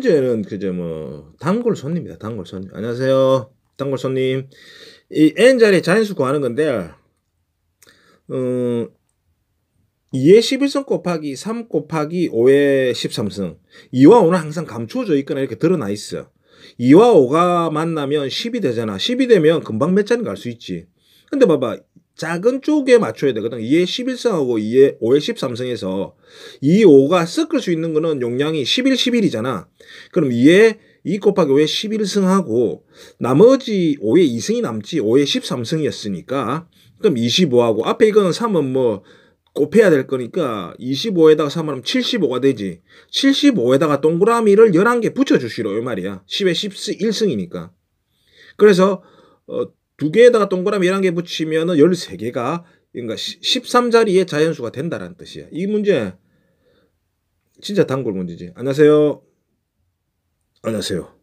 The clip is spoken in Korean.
현재는 그저 뭐 단골 손님이다. 단골 손님. 안녕하세요. 단골 손님. 이 n 자리에 자연수 구하는 건데 음 2의 11승 곱하기 3 곱하기 5의 13승. 2와 5는 항상 감추어져 있거나 이렇게 드러나 있어. 2와 5가 만나면 10이 되잖아. 10이 되면 금방 몇 자리 갈 수 있지. 근데 봐봐. 작은 쪽에 맞춰야 되거든. 2의 11승하고 2의 5의 13승에서 2, 5가 섞을 수 있는 거는 용량이 11, 11이잖아. 그럼 2의 2 곱하기 5의 11승하고 나머지 5의 2승이 남지 5의 13승이었으니까 그럼 25하고 앞에 이거는 3은 뭐 곱해야 될 거니까 25에다가 3하면 을 75가 되지 75에다가 동그라미를 11개 붙여주시로 이 말이야 10의 11승이니까 그래서 어, 두 개에다가 동그라미 11개 붙이면은 13개가 그러니까 13자리의 자연수가 된다라는 뜻이야. 이 문제 진짜 단골 문제지. 안녕하세요. 안녕하세요.